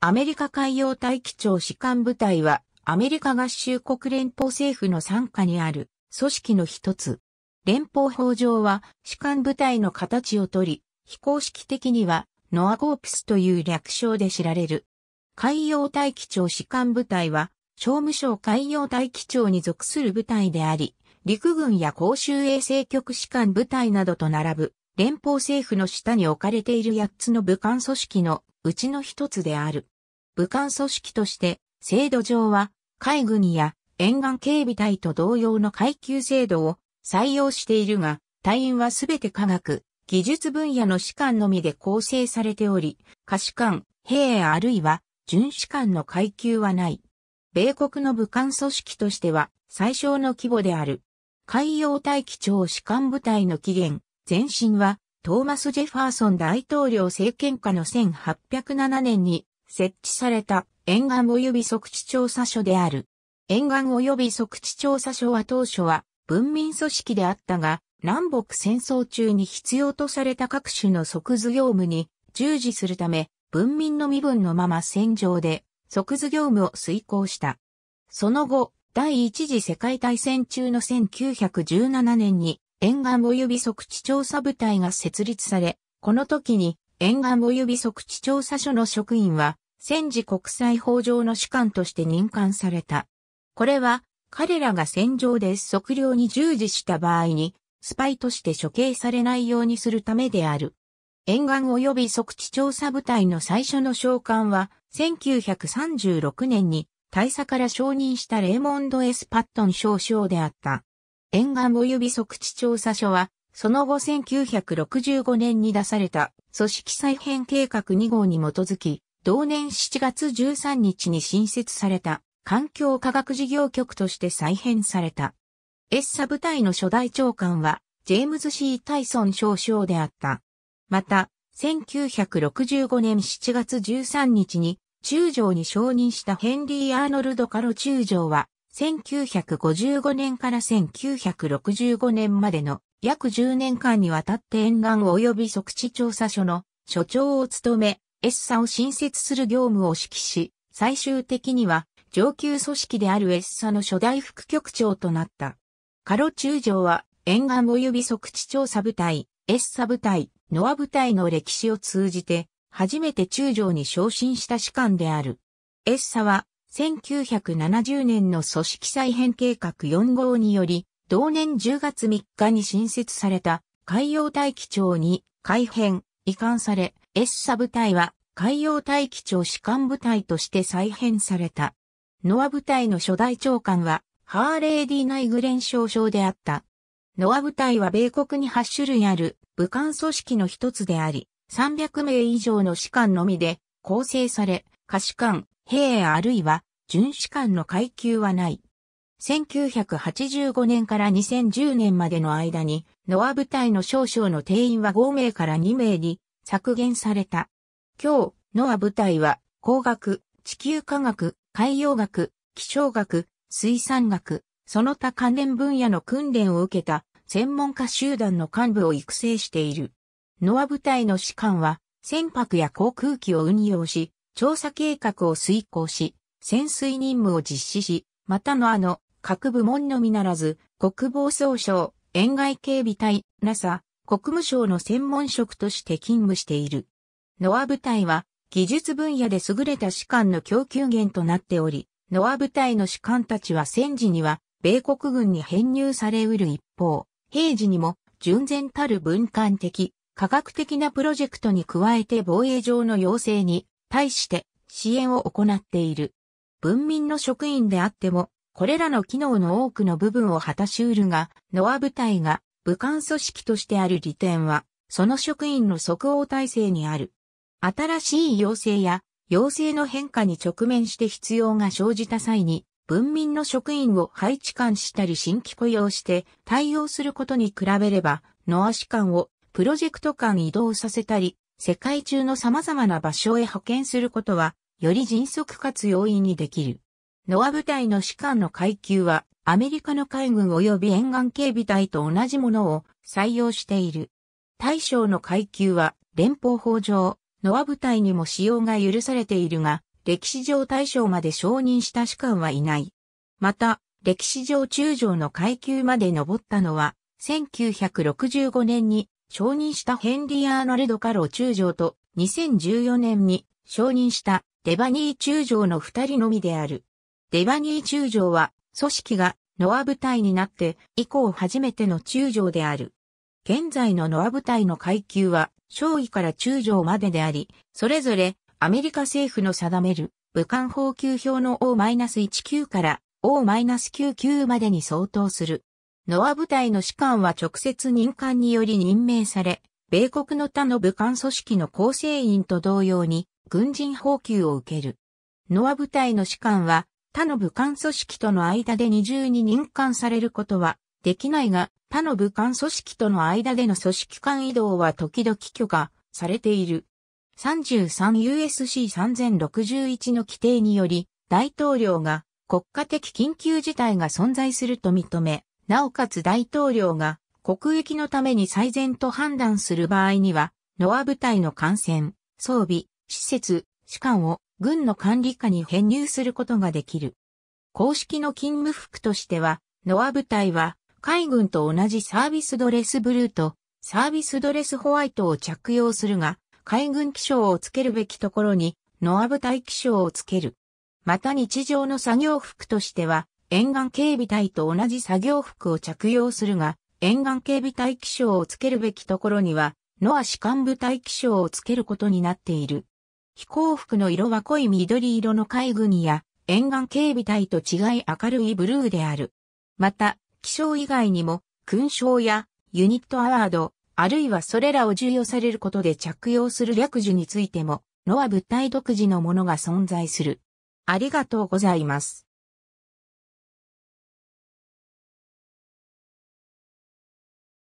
アメリカ海洋大気庁士官部隊は、アメリカ合衆国連邦政府の傘下にある組織の一つ。連邦法上は士官部隊の形をとり、非公式的にはノアゴープスという略称で知られる。海洋大気庁士官部隊は、商務省海洋大気庁に属する部隊であり、陸軍や公衆衛生局士官部隊などと並ぶ、連邦政府の下に置かれている8つの武官組織のうちの一つである。武漢組織として、制度上は、海軍や沿岸警備隊と同様の階級制度を採用しているが、隊員はすべて科学、技術分野の士官のみで構成されており、可士官、兵あるいは巡士官の階級はない。米国の武漢組織としては最小の規模である。海洋大気庁士官部隊の起源、前身はトーマス・ジェファーソン大統領政権下の1807年に設置された沿岸及び測地調査所である。沿岸及び測地調査所は当初は文民組織であったが、南北戦争中に必要とされた各種の即図業務に従事するため、文民の身分のまま戦場で即図業務を遂行した。その後、第一次世界大戦中の1917年に沿岸及び測地調査部隊が設立され、この時に沿岸及び測地調査所の職員は、戦時国際法上の主管として任官された。これは、彼らが戦場で測量に従事した場合に、スパイとして処刑されないようにするためである。沿岸及び測地調査部隊の最初の召喚は、1936年に大佐から承認したレーモンド・エスパットン少将であった。沿岸及び測地調査所は、その後1965年に出された組織再編計画2号に基づき、同年7月13日に新設された環境科学事業局として再編された。エッサ部隊の初代長官は、ジェームズ・ C・ タイソン少将であった。また、1965年7月13日に中将に承認したヘンリー・アーノルド・カロ中将は、1955年から1965年までの約10年間にわたって沿岸及び即地調査所の所長を務め、エッサを新設する業務を指揮し、最終的には上級組織であるエッサの初代副局長となった。カロ中将は沿岸及び即地調査部隊、エッサ部隊、ノア部隊の歴史を通じて、初めて中将に昇進した士官である。エッサは1970年の組織再編計画4号により、同年10月3日に新設された海洋大気庁に改編、移管され、S サ部隊は海洋大気庁士官部隊として再編された。ノア部隊の初代長官は、ハーレー・ディ・ナイグレン少将であった。ノア部隊は米国に8種類ある武官組織の一つであり、300名以上の士官のみで構成され、下士官、兵あるいは巡士官の階級はない。1985年から2010年までの間に、ノア部隊の少々の定員は5名から2名に削減された。今日、ノア部隊は、工学、地球科学、海洋学、気象学、水産学、その他関連分野の訓練を受けた専門家集団の幹部を育成している。ノア部隊の士官は、船舶や航空機を運用し、調査計画を遂行し、潜水任務を実施し、またのあの、各部門のみならず、国防総省、沿外警備隊、NASA、国務省の専門職として勤務している。ノア部隊は、技術分野で優れた士官の供給源となっており、ノア部隊の士官たちは戦時には、米国軍に編入されうる一方、平時にも、純然たる文官的、科学的なプロジェクトに加えて防衛上の要請に対して支援を行っている。文民の職員であってもこれらの機能の多くの部分を果たしうるが、ノア部隊が武漢組織としてある利点は、その職員の即応体制にある。新しい要請や、要請の変化に直面して必要が生じた際に、文民の職員を配置官したり新規雇用して対応することに比べれば、ノア士官をプロジェクト間移動させたり、世界中の様々な場所へ派遣することは、より迅速かつ容易にできる。ノア部隊の士官の階級は、アメリカの海軍及び沿岸警備隊と同じものを採用している。大将の階級は、連邦法上、ノア部隊にも使用が許されているが、歴史上大将まで承認した士官はいない。また、歴史上中将の階級まで上ったのは、1965年に承認したヘンリー・アーナルド・カロ中将と2014年に承認したデバニー中将の二人のみである。デバニー中将は、組織がノア部隊になって以降初めての中将である。現在のノア部隊の階級は、少尉から中将までであり、それぞれアメリカ政府の定める武漢法級表の O-19 から O-99 までに相当する。ノア部隊の士官は直接任官により任命され、米国の他の武漢組織の構成員と同様に軍人補級を受ける。ノア部隊の士官は他の武漢組織との間で二重に任官されることはできないが、他の武漢組織との間での組織間移動は時々許可されている。33USC3061 の規定により、大統領が国家的緊急事態が存在すると認め、なおかつ大統領が国益のために最善と判断する場合には、ノア部隊の艦船、装備、施設、士官を軍の管理下に編入することができる。公式の勤務服としては、ノア部隊は海軍と同じサービスドレスブルーとサービスドレスホワイトを着用するが、海軍気象をつけるべきところにノア部隊気象をつける。また日常の作業服としては、沿岸警備隊と同じ作業服を着用するが、沿岸警備隊気象をつけるべきところには、ノア士官部隊気象をつけることになっている。飛行服の色は濃い緑色の海軍や沿岸警備隊と違い明るいブルーである。また、気象以外にも勲章やユニットアワード、あるいはそれらを授与されることで着用する略樹についても、ノア物体独自のものが存在する。ありがとうございます。